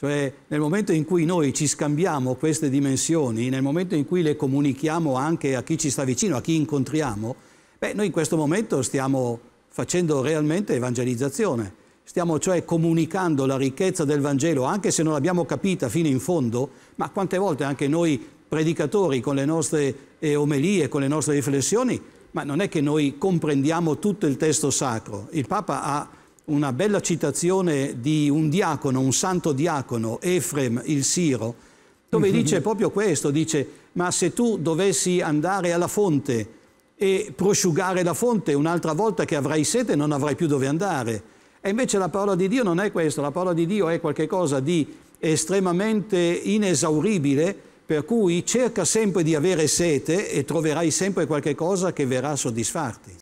Cioè nel momento in cui noi ci scambiamo queste dimensioni, nel momento in cui le comunichiamo anche a chi ci sta vicino, a chi incontriamo, beh, noi in questo momento stiamo facendo realmente evangelizzazione. Stiamo cioè comunicando la ricchezza del Vangelo, anche se non l'abbiamo capita fino in fondo, ma quante volte anche noi predicatori con le nostre eh, omelie, con le nostre riflessioni, ma non è che noi comprendiamo tutto il testo sacro. Il Papa ha una bella citazione di un diacono, un santo diacono, Efrem il Siro, dove mhm. dice proprio questo, dice ma se tu dovessi andare alla fonte e prosciugare la fonte un'altra volta che avrai sete non avrai più dove andare. E invece la parola di Dio non è questo, la parola di Dio è qualcosa di estremamente inesauribile, per cui cerca sempre di avere sete e troverai sempre qualche cosa che verrà a soddisfarti.